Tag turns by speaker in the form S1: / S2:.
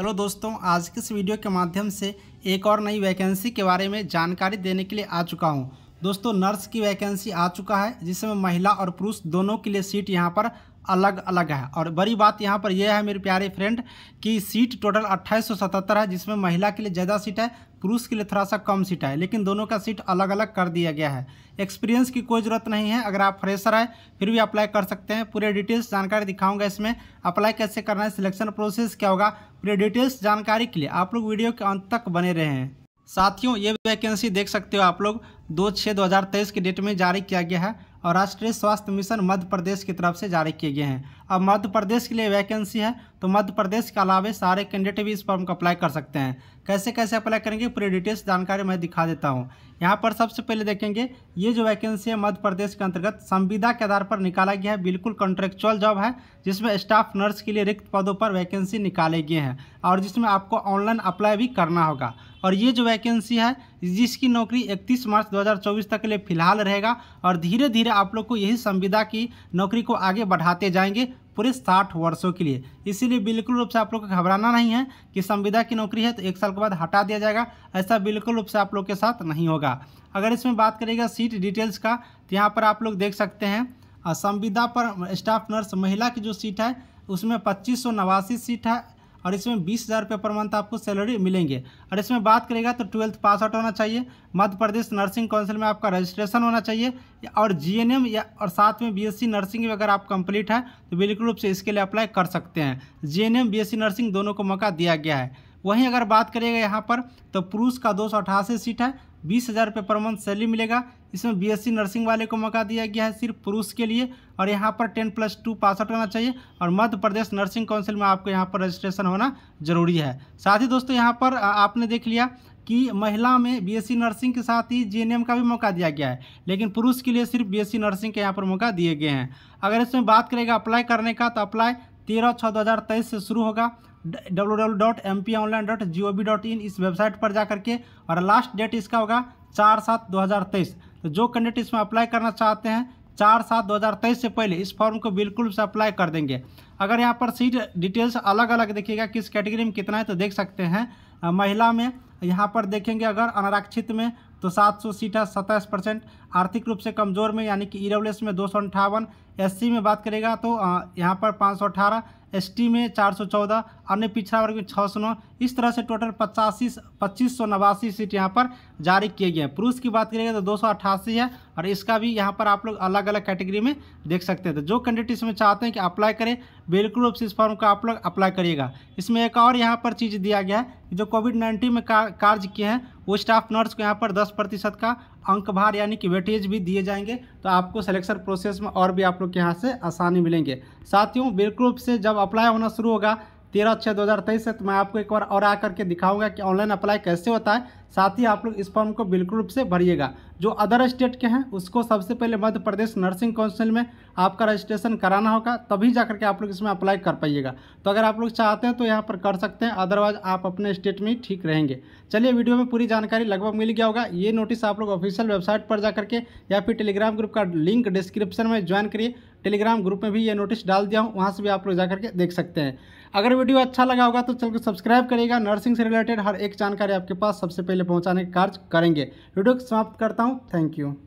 S1: hello दोस्तों आज के इस वीडियो के माध्यम से एक और नई वैकेंसी के बारे में जानकारी देने के लिए आ चुका हूं दोस्तों नर्स की वैकेंसी आ चुका है जिसमें महिला और पुरुष दोनों के लिए सीट यहां पर अलग अलग है और बड़ी बात यहाँ पर यह है मेरे प्यारे फ्रेंड कि सीट टोटल अट्ठाईस है जिसमें महिला के लिए ज़्यादा सीट है पुरुष के लिए थोड़ा सा कम सीट है लेकिन दोनों का सीट अलग अलग कर दिया गया है एक्सपीरियंस की कोई ज़रूरत नहीं है अगर आप फ्रेशर है फिर भी अप्लाई कर सकते हैं पूरे डिटेल्स जानकारी दिखाऊंगा इसमें अप्लाई कैसे करना है सिलेक्शन प्रोसेस क्या होगा पूरे डिटेल्स जानकारी के लिए आप लोग वीडियो के अंत तक बने रहें साथियों ये वैकेंसी देख सकते हो आप लोग दो छः दो हज़ार तेईस की डेट में जारी किया गया है और राष्ट्रीय स्वास्थ्य मिशन मध्य प्रदेश की तरफ से जारी किए गए हैं अब मध्य प्रदेश के लिए वैकेंसी है तो मध्य प्रदेश के अलावा सारे कैंडिडेट भी इस फॉर्म को अप्लाई कर सकते हैं कैसे कैसे अप्लाई करेंगे पूरी डिटेल्स जानकारी मैं दिखा देता हूँ यहाँ पर सबसे पहले देखेंगे ये जो वैकेंसी है मध्य प्रदेश के अंतर्गत संविदा के आधार पर निकाला गया है बिल्कुल कॉन्ट्रेक्चुअल जॉब है जिसमें स्टाफ नर्स के लिए रिक्त पदों पर वैकेंसी निकाले गए हैं और जिसमें आपको ऑनलाइन अप्लाई भी करना होगा और ये जो वैकेंसी है जिसकी नौकरी 31 मार्च 2024 तक के लिए फिलहाल रहेगा और धीरे धीरे आप लोग को यही संविदा की नौकरी को आगे बढ़ाते जाएंगे पूरे साठ वर्षों के लिए इसीलिए बिल्कुल रूप से आप लोग को घबराना नहीं है कि संविदा की नौकरी है तो एक साल के बाद हटा दिया जाएगा ऐसा बिल्कुल रूप से आप लोग के साथ नहीं होगा अगर इसमें बात करेगा सीट डिटेल्स का तो यहाँ पर आप लोग देख सकते हैं संविदा पर स्टाफ नर्स महिला की जो सीट है उसमें पच्चीस सीट है और इसमें बीस हज़ार रुपये पर मंथ आपको सैलरी मिलेंगे और इसमें बात करेगा तो ट्वेल्थ पास आउट होना चाहिए मध्य प्रदेश नर्सिंग काउंसिल में आपका रजिस्ट्रेशन होना चाहिए और जीएनएम या और साथ में बीएससी नर्सिंग भी अगर आप कंप्लीट हैं तो बिल्कुल रूप से इसके लिए अप्लाई कर सकते हैं एस सी नर्सिंग दोनों को मौका दिया गया है वहीं अगर बात करिएगा यहाँ पर तो पुरुष का दो सीट है बीस हज़ार रुपये पर मंथ सैलरी मिलेगा इसमें बीएससी नर्सिंग वाले को मौका दिया गया है सिर्फ पुरुष के लिए और यहाँ पर ten plus two pass out होना चाहिए और मध्य प्रदेश नर्सिंग काउंसिल में आपको यहाँ पर रजिस्ट्रेशन होना जरूरी है साथ ही दोस्तों यहाँ पर आपने देख लिया कि महिला में बीएससी नर्सिंग के साथ ही जे का भी मौका दिया गया है लेकिन पुरुष के लिए सिर्फ बी नर्सिंग के यहाँ पर मौका दिए गए हैं अगर इसमें बात करेगा अप्लाई करने का तो अप्लाई तेरह छः दो हज़ार तेईस से शुरू होगा W W dot M P online dot G O V dot in इस वेबसाइट पर जा करके और लास्ट डेट इसका होगा चार सात दो हज़ार तेईस तो जो कैंडिडेट इसमें अप्लाई करना चाहते हैं चार सात दो हज़ार तेईस से पहले इस फॉर्म को बिल्कुल से अप्लाई कर देंगे अगर यहाँ पर सीट डिटेल्स अलग अलग देखिएगा किस कैटेगरी में कितना है तो देख सकते हैं महिला में यहाँ पर देखेंगे अगर अनारक्षित में तो सात सौ सीट है सत्ताईस परसेंट आर्थिक रूप से कमज़ोर में यानी कि एस e में दो सौ अंठावन एस में बात करेगा तो यहाँ पर पाँच सौ अठारह टी में चार सौ चौदह अन्य पिछड़ा वर्ग में छः सौ नौ इस तरह से टोटल पचासी पच्चीस सौ नवासी सीट यहाँ पर जारी किए गए हैं पुरुष की बात करेंगे तो दो सौ अट्ठासी है और इसका भी यहाँ पर आप लोग अलग अलग कैटेगरी में देख सकते हैं तो जो कैंडिडेट इसमें चाहते हैं कि अप्लाई करें बिल्कुल रूप से इस फॉर्म को आप लोग अप्लाई करिएगा इसमें एक और यहाँ पर चीज़ दिया गया है जो कोविड नाइन्टीन में कार्य किए हैं वो स्टाफ नर्स को यहाँ पर दस प्रतिशत का अंक भार यानी कि वेटेज भी दिए जाएंगे तो आपको सिलेक्शन प्रोसेस में और भी आप लोग के यहाँ से आसानी मिलेंगे साथियों बिल्कुल से जब अप्लाई होना शुरू होगा तेरह छः दो हज़ार तेईस से तो मैं आपको एक बार और आकर के दिखाऊंगा कि ऑनलाइन अप्लाई कैसे होता है साथ ही आप लोग इस फॉर्म को बिल्कुल रूप से भरिएगा जो अदर स्टेट के हैं उसको सबसे पहले मध्य प्रदेश नर्सिंग काउंसिल में आपका रजिस्ट्रेशन कराना होगा तभी जाकर के आप लोग इसमें अप्लाई कर पाइएगा तो अगर आप लोग चाहते हैं तो यहाँ पर कर सकते हैं अदरवाइज आप अपने स्टेट में ठीक रहेंगे चलिए वीडियो में पूरी जानकारी लगभग मिल गया होगा ये नोटिस आप लोग ऑफिशियल वेबसाइट पर जा करके या फिर टेलीग्राम ग्रुप का लिंक डिस्क्रिप्शन में ज्वाइन करिए टेलीग्राम ग्रुप में भी ये नोटिस डाल दिया हूँ वहाँ से भी आप लोग जाकर के देख सकते हैं अगर वीडियो अच्छा लगा होगा तो चल सब्सक्राइब करिएगा नर्सिंग से रिलेटेड हर एक जानकारी आपके पास सबसे पहले पहुँचाने का कार्य करेंगे वीडियो को समाप्त करता हूँ थैंक यू